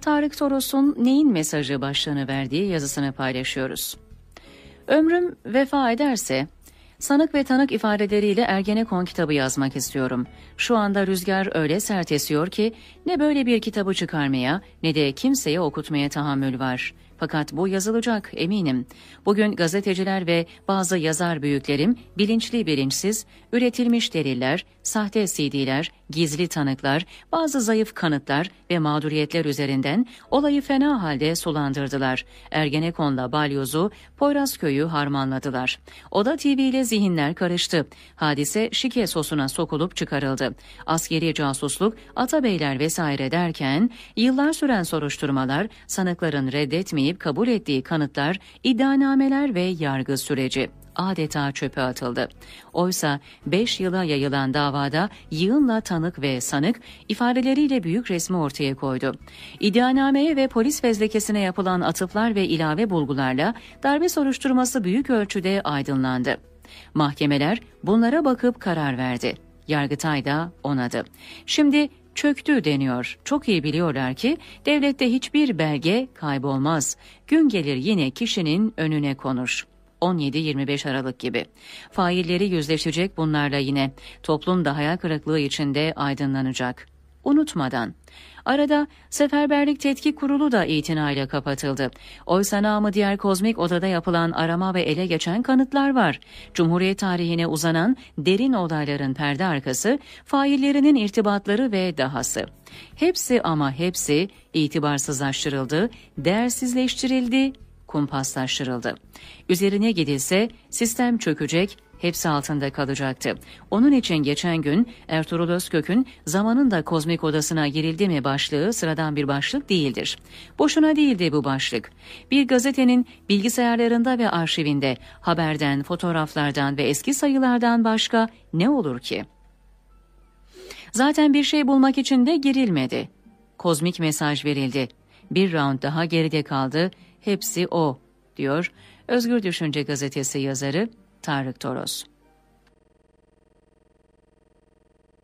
Tarık Toros'un Neyin Mesajı başlığını verdiği yazısını paylaşıyoruz. Ömrüm vefa ederse sanık ve tanık ifadeleriyle Ergenekon kitabı yazmak istiyorum. Şu anda rüzgar öyle sert esiyor ki ne böyle bir kitabı çıkarmaya ne de kimseye okutmaya tahammül var. Fakat bu yazılacak eminim. Bugün gazeteciler ve bazı yazar büyüklerim bilinçli bilinçsiz üretilmiş deliller, sahte CD'ler, gizli tanıklar, bazı zayıf kanıtlar ve mağduriyetler üzerinden olayı fena halde sulandırdılar. Ergenekon'la Balyoz'u Poyrazköy'ü harmanladılar. Oda TV ile zihinler karıştı. Hadise şike sosuna sokulup çıkarıldı. Askeri casusluk, atabeyler vesaire derken yıllar süren soruşturmalar, sanıkların reddetmeyip kabul ettiği kanıtlar, iddianameler ve yargı süreci adeta çöpe atıldı. Oysa 5 yıla yayılan davada yığınla tanık ve sanık ifadeleriyle büyük resmi ortaya koydu. İddianameye ve polis fezlekesine yapılan atıflar ve ilave bulgularla darbe soruşturması büyük ölçüde aydınlandı. Mahkemeler bunlara bakıp karar verdi. Yargıtay da onadı. Şimdi çöktü deniyor. Çok iyi biliyorlar ki devlette hiçbir belge kaybolmaz. Gün gelir yine kişinin önüne konur. 17-25 Aralık gibi. Failleri yüzleşecek bunlarla yine. Toplum da hayal kırıklığı içinde aydınlanacak. Unutmadan. Arada Seferberlik Tetkik Kurulu da itinayla kapatıldı. Oysa namı diğer kozmik odada yapılan arama ve ele geçen kanıtlar var. Cumhuriyet tarihine uzanan derin olayların perde arkası, faillerinin irtibatları ve dahası. Hepsi ama hepsi itibarsızlaştırıldı, değersizleştirildi, kumpaslaştırıldı. Üzerine gidilse sistem çökecek, hepsi altında kalacaktı. Onun için geçen gün Ertuğrul Özkök'ün da kozmik odasına girildi mi başlığı sıradan bir başlık değildir. Boşuna değildi bu başlık. Bir gazetenin bilgisayarlarında ve arşivinde haberden, fotoğraflardan ve eski sayılardan başka ne olur ki? Zaten bir şey bulmak için de girilmedi. Kozmik mesaj verildi bir round daha geride kaldı, hepsi o, diyor Özgür Düşünce gazetesi yazarı Tarık Toros.